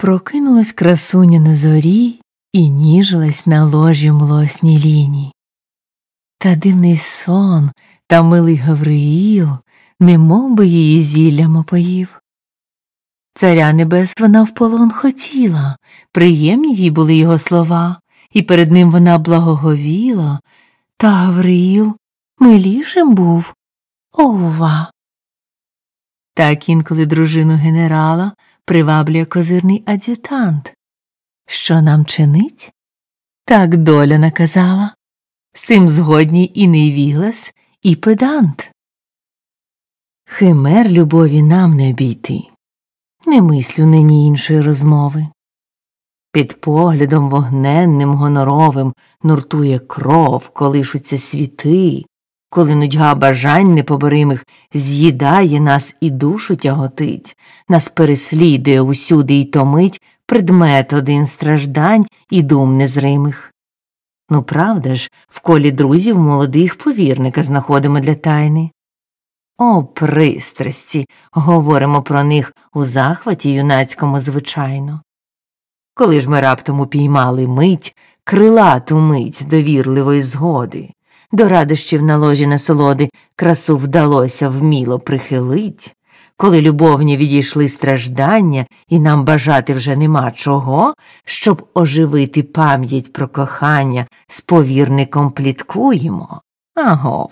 Прокинулась красуня на зорі і ніжилась на ложі млосній ліні. Та дивний сон та милий Гавриїл, немов би її зіллям опоїв. Царя небес вона в полон хотіла, приємні їй були його слова, і перед ним вона благоговіла, та Гавриїл милішим був. Ова. Так інколи дружину генерала приваблює козирний ад'ютант. Що нам чинить? Так доля наказала. З цим згодній і невіглас, і педант. Химер любові нам не обійти. Не мислю нині іншої розмови. Під поглядом вогненним гоноровим нуртує кров, колишуться світи, коли нудьга бажань непоборимих з'їдає нас і душу тяготить, нас переслідує усюди й томить предмет один страждань і дум незримих. Ну, правда ж, в колі друзів молодих повірника знаходимо для тайни. О, пристрасті, говоримо про них у захваті юнацькому, звичайно. Коли ж ми раптом упіймали мить, крилату мить довірливої згоди, до радощів на ложі насолоди красу вдалося вміло прихилить, коли любовні відійшли страждання, і нам бажати вже нема чого, щоб оживити пам'ять про кохання з повірником пліткуємо. Агов.